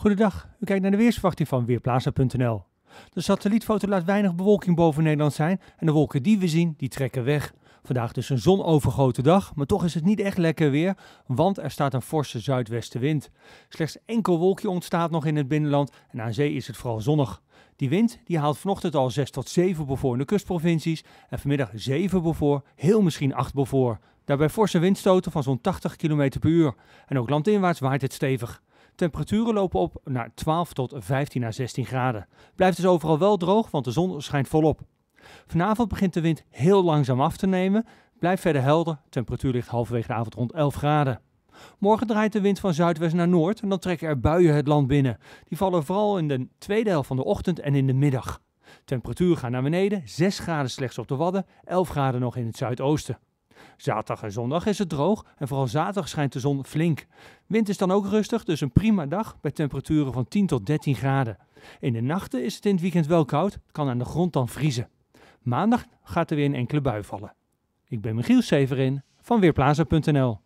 Goedendag, u kijkt naar de weersverwachting van Weerplaza.nl. De satellietfoto laat weinig bewolking boven Nederland zijn en de wolken die we zien, die trekken weg. Vandaag dus een zonovergoten dag, maar toch is het niet echt lekker weer, want er staat een forse zuidwestenwind. Slechts enkel wolkje ontstaat nog in het binnenland en aan zee is het vooral zonnig. Die wind die haalt vanochtend al 6 tot 7 bevoor in de kustprovincies en vanmiddag 7 bevoor, heel misschien 8 bevoor. Daarbij forse windstoten van zo'n 80 km per uur. En ook landinwaarts waait het stevig. Temperaturen lopen op naar 12 tot 15 à 16 graden. Blijft dus overal wel droog, want de zon schijnt volop. Vanavond begint de wind heel langzaam af te nemen. Blijft verder helder. Temperatuur ligt halverwege de avond rond 11 graden. Morgen draait de wind van zuidwest naar noord en dan trekken er buien het land binnen. Die vallen vooral in de tweede helft van de ochtend en in de middag. Temperatuur gaat naar beneden, 6 graden slechts op de Wadden, 11 graden nog in het zuidoosten. Zaterdag en zondag is het droog en vooral zaterdag schijnt de zon flink. Wind is dan ook rustig, dus een prima dag bij temperaturen van 10 tot 13 graden. In de nachten is het in het weekend wel koud, het kan aan de grond dan vriezen. Maandag gaat er weer een enkele bui vallen. Ik ben Michiel Severin van Weerplaza.nl